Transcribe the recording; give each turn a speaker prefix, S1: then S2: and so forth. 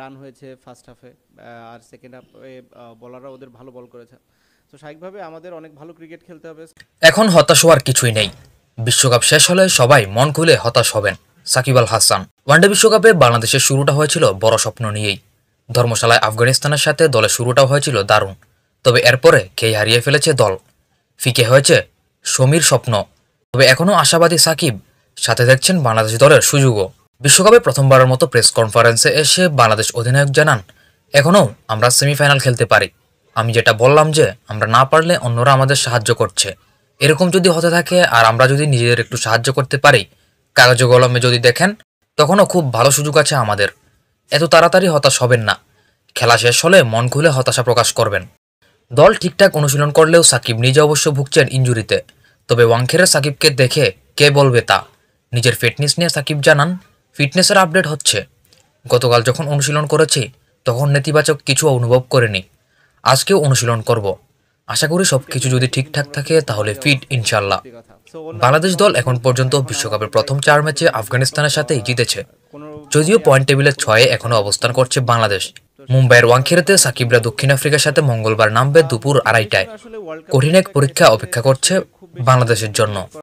S1: run হয়েছে first হাফে আর second হাফে বলাররা ওদের ভালো বল করেছে তো স্বাভাবিকভাবে আমাদের অনেক ভালো ক্রিকেট খেলতে হবে এখন হতাশ হওয়ার কিছুই নেই বিশ্বকাপ শেষ হলে সবাই মন খুলে হতাশ হবেন সাকিব আল হাসান ওয়ানডে বিশ্বকাপে বাংলাদেশের শুরুটা হয়েছিল বড় স্বপ্ন নিয়েই ধর্মশালায় আফগানিস্তানের সাথে দলের শুরুটাও হয়েছিল দারুণ তবে এরপরে খেয়ে হারিয়ে ফেলেছে দল ফিকে হয়েছে সমীর স্বপ্ন তবে এখনও আশাবাদী সাকিব সাথে দেখছেন বাংলাদেশ দলের সুযোগও বিশ্বকাপে প্রথমবারের মতো প্রেস কনফারেন্সে এসে বাংলাদেশ অধিনায়ক জানান এখনও আমরা সেমিফাইনাল খেলতে পারি আমি যেটা বললাম যে আমরা না পারলে অন্যরা আমাদের সাহায্য করছে এরকম যদি হতে থাকে আর আমরা যদি নিজেদের একটু সাহায্য করতে পারি কাগজ কলমে যদি দেখেন তখনও খুব ভালো সুযোগ আছে আমাদের এত তাড়াতাড়ি হতাশ হবেন না খেলা শেষ হলে মন খুলে হতাশা প্রকাশ করবেন দল ঠিকঠাক অনুশীলন করলেও সাকিব নিজে অবশ্য ভুগছেন ইঞ্জুরিতে তবে ওয়াংখেরে সাকিবকে দেখে কে বলবে তা নিজের ফিটনেস নিয়ে সাকিব জানান ফিটনেসের আপডেট হচ্ছে গতকাল যখন অনুশীলন করেছি তখন নেতিবাচক কিছু অনুভব করেনি আজকেও অনুশীলন করব আশা করি সব কিছু যদি ঠিকঠাক থাকে তাহলে ফিট ইনশাল্লাহ বাংলাদেশ দল এখন পর্যন্ত বিশ্বকাপের প্রথম চার ম্যাচে আফগানিস্তানের সাথে জিতেছে যদিও পয়েন্ট টেবিলের ছয়ে এখনও অবস্থান করছে বাংলাদেশ মুম্বাইয়ের ওয়াংখেড়েতে সাকিবরা দক্ষিণ আফ্রিকার সাথে মঙ্গলবার নামবে দুপুর আড়াইটায় কঠিন এক পরীক্ষা অপেক্ষা করছে বাংলাদেশের জন্য